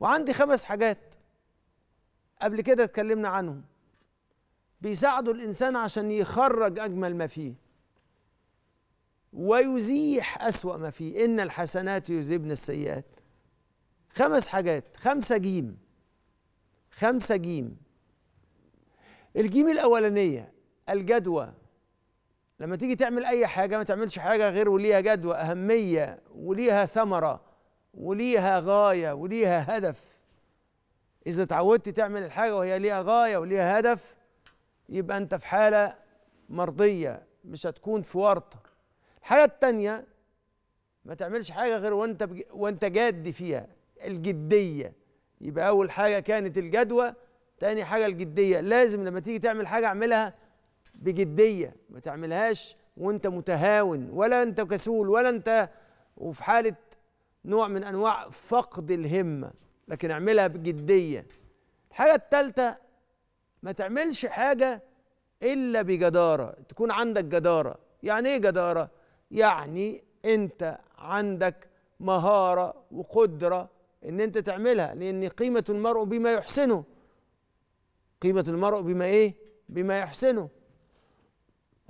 وعندي خمس حاجات قبل كده اتكلمنا عنهم بيساعدوا الانسان عشان يخرج اجمل ما فيه ويزيح اسوا ما فيه ان الحسنات يذيبن السيئات خمس حاجات خمسه جيم خمسه جيم الجيم الاولانيه الجدوى لما تيجي تعمل اي حاجه ما تعملش حاجه غير وليها جدوى اهميه وليها ثمره وليها غاية وليها هدف إذا اتعودت تعمل الحاجة وهي ليها غاية وليها هدف يبقى أنت في حالة مرضية مش هتكون في ورطة الحاجة التانية ما تعملش حاجة غير وأنت بج... وأنت جاد فيها الجدية يبقى أول حاجة كانت الجدوى تاني حاجة الجدية لازم لما تيجي تعمل حاجة اعملها بجدية ما تعملهاش وأنت متهاون ولا أنت كسول ولا أنت وفي حالة نوع من انواع فقد الهمه لكن اعملها بجديه الحاجه الثالثه ما تعملش حاجه الا بجداره تكون عندك جداره يعني ايه جداره يعني انت عندك مهاره وقدره ان انت تعملها لان قيمه المرء بما يحسنه قيمه المرء بما ايه بما يحسنه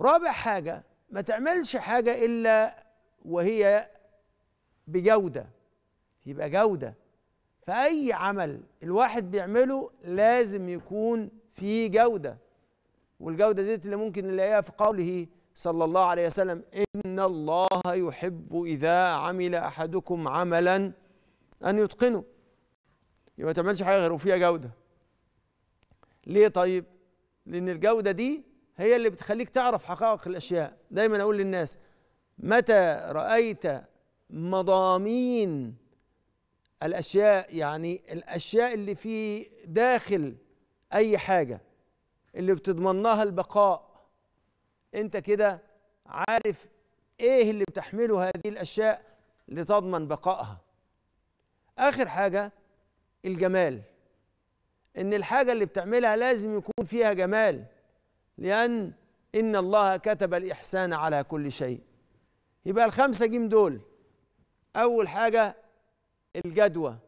رابع حاجه ما تعملش حاجه الا وهي بجوده يبقى جوده فاي عمل الواحد بيعمله لازم يكون فيه جوده والجوده ديت اللي ممكن نلاقيها في قوله صلى الله عليه وسلم ان الله يحب اذا عمل احدكم عملا ان يتقنه يبقى ما تعملش حاجه غير وفيها جوده ليه طيب لان الجوده دي هي اللي بتخليك تعرف حقائق الاشياء دايما اقول للناس متى رايت مضامين الاشياء يعني الاشياء اللي في داخل اي حاجه اللي بتضمن لها البقاء انت كده عارف ايه اللي بتحمله هذه الاشياء لتضمن بقائها اخر حاجه الجمال ان الحاجه اللي بتعملها لازم يكون فيها جمال لان ان الله كتب الاحسان على كل شيء يبقى الخمسه جيم دول اول حاجه الجدوى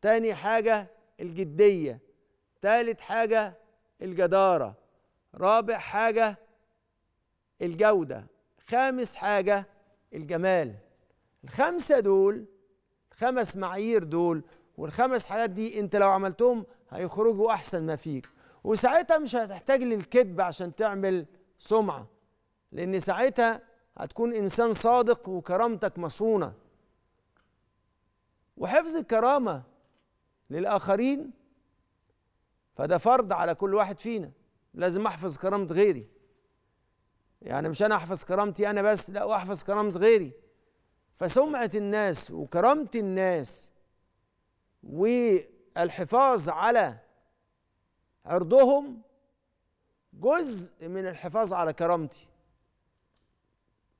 تاني حاجه الجديه تالت حاجه الجداره رابع حاجه الجوده خامس حاجه الجمال الخمسه دول الخمس معايير دول والخمس حاجات دي انت لو عملتهم هيخرجوا احسن ما فيك وساعتها مش هتحتاج للكذب عشان تعمل سمعه لان ساعتها هتكون انسان صادق وكرامتك مصونه وحفظ الكرامه للاخرين فده فرض على كل واحد فينا لازم احفظ كرامه غيري يعني مش انا احفظ كرامتي انا بس لا واحفظ كرامه غيري فسمعه الناس وكرامه الناس والحفاظ على عرضهم جزء من الحفاظ على كرامتي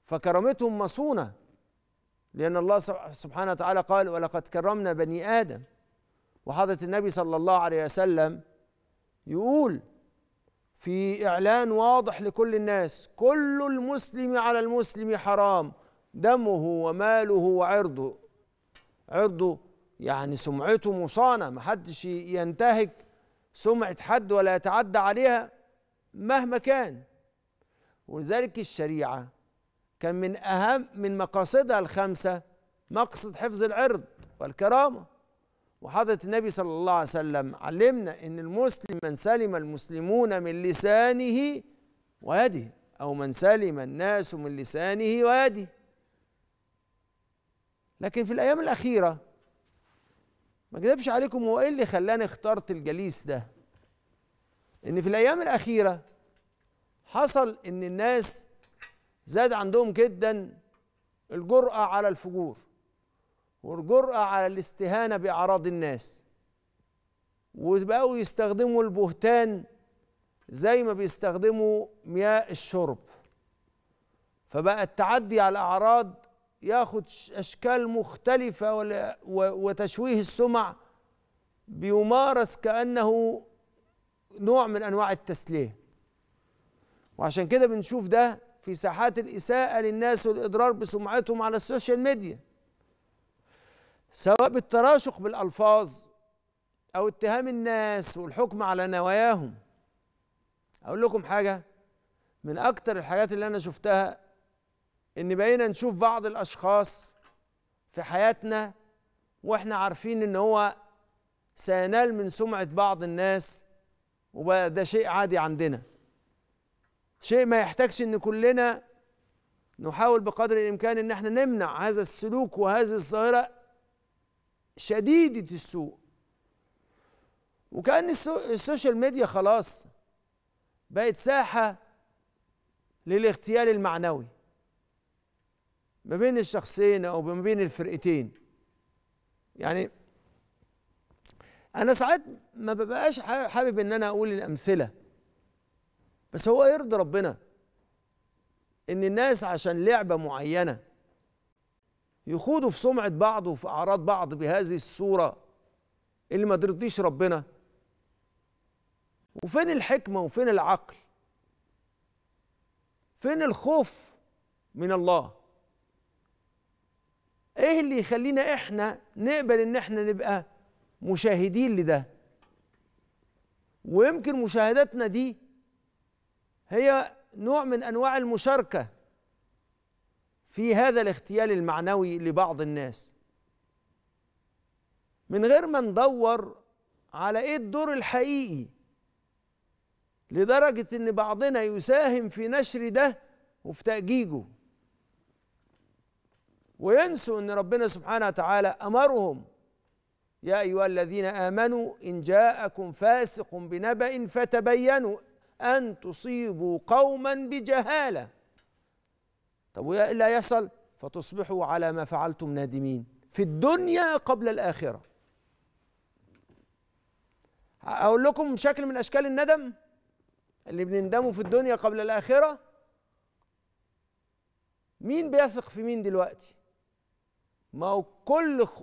فكرامتهم مصونه لأن الله سبحانه وتعالى قال ولقد كرمنا بني آدم وحضرة النبي صلى الله عليه وسلم يقول في إعلان واضح لكل الناس كل المسلم على المسلم حرام دمه وماله وعرضه عرضه يعني سمعته مصانة محدش ينتهك سمعة حد ولا يتعدى عليها مهما كان ولذلك الشريعة كان من أهم من مقاصدها الخمسة مقصد حفظ العرض والكرامة وحضرة النبي صلى الله عليه وسلم علمنا أن المسلم من سلم المسلمون من لسانه ويده أو من سلم الناس من لسانه ويده لكن في الأيام الأخيرة ما اكذبش عليكم هو ايه اللي خلاني اخترت الجليس ده ان في الايام الاخيره حصل ان الناس زاد عندهم جدا الجرأة على الفجور والجرأة على الاستهانة بأعراض الناس وبقوا يستخدموا البهتان زي ما بيستخدموا مياه الشرب فبقى التعدي على الأعراض ياخد اشكال مختلفه وتشويه السمع بيمارس كانه نوع من انواع التسليه وعشان كده بنشوف ده في ساحات الإساءة للناس والإضرار بسمعتهم على السوشيال ميديا سواء بالتراشق بالألفاظ أو اتهام الناس والحكم على نواياهم أقول لكم حاجة من أكتر الحاجات اللي أنا شفتها إن بقينا نشوف بعض الأشخاص في حياتنا وإحنا عارفين إن هو سينال من سمعة بعض الناس وبقى ده شيء عادي عندنا شيء ما يحتاجش ان كلنا نحاول بقدر الامكان ان احنا نمنع هذا السلوك وهذه الظاهره شديده السوء وكان السوشيال ميديا خلاص بقت ساحه للاغتيال المعنوي ما بين الشخصين او ما بين الفرقتين يعني انا ساعات ما ببقاش حابب ان انا اقول الامثله بس هو يرضي ربنا ان الناس عشان لعبه معينه يخوضوا في سمعه بعض وفي اعراض بعض بهذه الصوره اللي ما ترضيش ربنا وفين الحكمه وفين العقل فين الخوف من الله ايه اللي يخلينا احنا نقبل ان احنا نبقى مشاهدين لده ويمكن مشاهداتنا دي هي نوع من انواع المشاركه في هذا الاغتيال المعنوي لبعض الناس من غير ما ندور على ايه الدور الحقيقي لدرجه ان بعضنا يساهم في نشر ده وفي تاجيجه وينسوا ان ربنا سبحانه وتعالى امرهم يا ايها الذين امنوا ان جاءكم فاسق بنبأ فتبينوا أن تصيبوا قوما بجهالة طب إلا يصل فتصبحوا على ما فعلتم نادمين في الدنيا قبل الآخرة أقول لكم شكل من أشكال الندم اللي بنندمه في الدنيا قبل الآخرة مين بيثق في مين دلوقتي ما هو كل خ...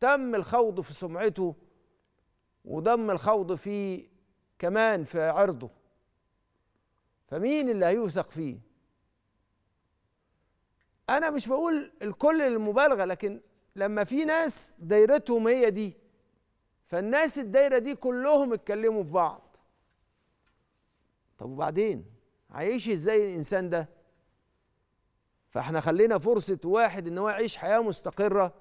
تم الخوض في سمعته ودم الخوض في كمان في عرضه فمين اللي هيوثق فيه انا مش بقول الكل للمبالغه لكن لما في ناس دايرتهم هي دي فالناس الدايره دي كلهم اتكلموا في بعض طب وبعدين عايش ازاي الانسان ده فاحنا خلينا فرصه واحد ان هو يعيش حياه مستقره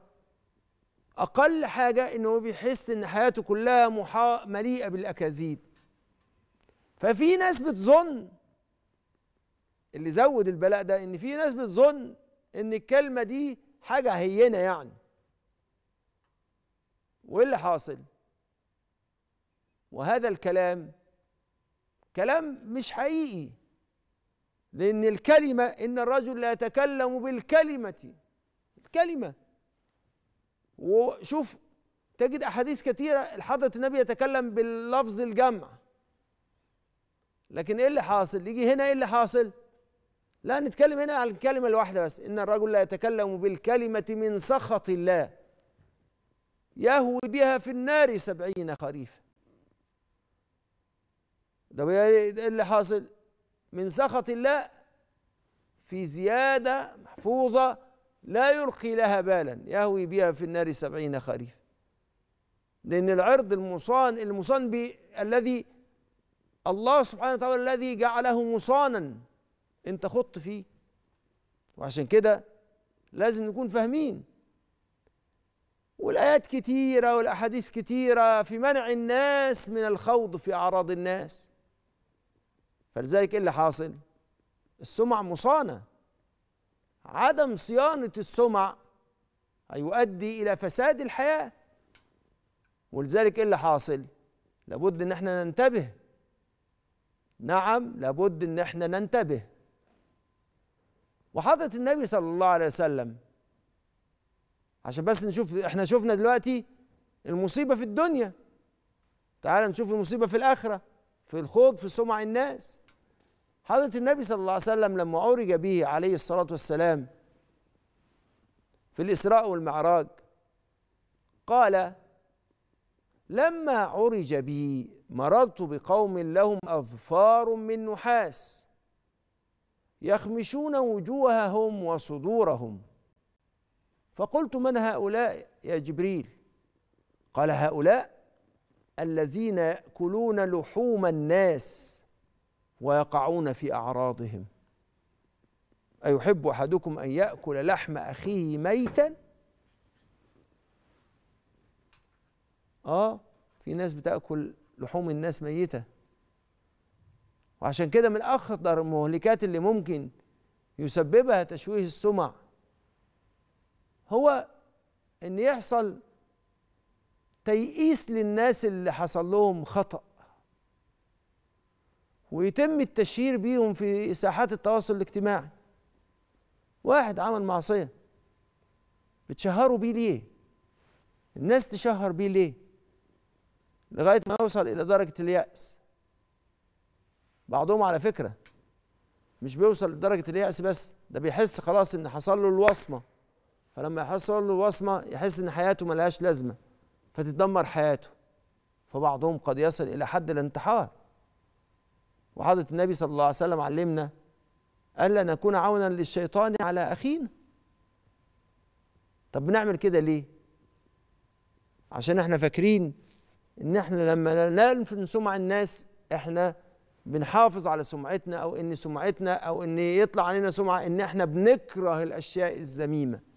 اقل حاجه ان هو بيحس ان حياته كلها محا مليئه بالاكاذيب ففي ناس بتظن اللي زود البلاء ده ان في ناس بتظن ان الكلمه دي حاجه هينه يعني وايه اللي حاصل وهذا الكلام كلام مش حقيقي لان الكلمه ان الرجل لا يتكلم بالكلمه الكلمه وشوف تجد احاديث كثيره حضره النبي يتكلم باللفظ الجمع لكن ايه اللي حاصل يجي هنا ايه اللي حاصل لا نتكلم هنا عن الكلمة الواحدة بس إن الرجل لا يتكلم بالكلمة من سخط الله يهوي بها في النار سبعين خريفا ده ايه اللي حاصل من سخط الله في زيادة محفوظة لا يلقي لها بالا يهوي بها في النار سبعين خريفا لأن العرض المصان المصان الذي الله سبحانه وتعالى الذي جعله مصانا انت خضت فيه وعشان كده لازم نكون فاهمين والآيات كتيرة والأحاديث كتيرة في منع الناس من الخوض في أعراض الناس فلذلك إيه اللي حاصل؟ السمع مصانة عدم صيانة السمع هيؤدي إلى فساد الحياة ولذلك إيه اللي حاصل؟ لابد إن احنا ننتبه نعم لابد إن احنا ننتبه وحضرة النبي صلى الله عليه وسلم عشان بس نشوف احنا شفنا دلوقتي المصيبة في الدنيا تعال نشوف المصيبة في الآخرة في الخوض في سمع الناس حضرة النبي صلى الله عليه وسلم لما عرج به عليه الصلاة والسلام في الإسراء والمعراج قال لما عرج بي مررت بقوم لهم أظفار من نحاس يخمشون وجوههم وصدورهم فقلت من هؤلاء يا جبريل قال هؤلاء الذين ياكلون لحوم الناس ويقعون في اعراضهم ايحب احدكم ان ياكل لحم اخيه ميتا اه في ناس بتاكل لحوم الناس ميته وعشان كده من اخطر المهلكات اللي ممكن يسببها تشويه السمع هو ان يحصل تيئيس للناس اللي حصل لهم خطأ ويتم التشهير بيهم في ساحات التواصل الاجتماعي واحد عمل معصية بتشهروا بيه ليه الناس تشهر بيه ليه لغاية ما يوصل إلى درجة اليأس بعضهم على فكره مش بيوصل لدرجه اليأس بس ده بيحس خلاص ان حصل له الوصمه فلما يحصل له الوصمه يحس ان حياته ملهاش لازمه فتتدمر حياته فبعضهم قد يصل الى حد الانتحار وحضره النبي صلى الله عليه وسلم علمنا الا نكون عونا للشيطان على اخينا طب بنعمل كده ليه عشان احنا فاكرين ان احنا لما ننفع سمع الناس احنا بنحافظ على سمعتنا او ان سمعتنا او ان يطلع علينا سمعه ان احنا بنكره الاشياء الذميمه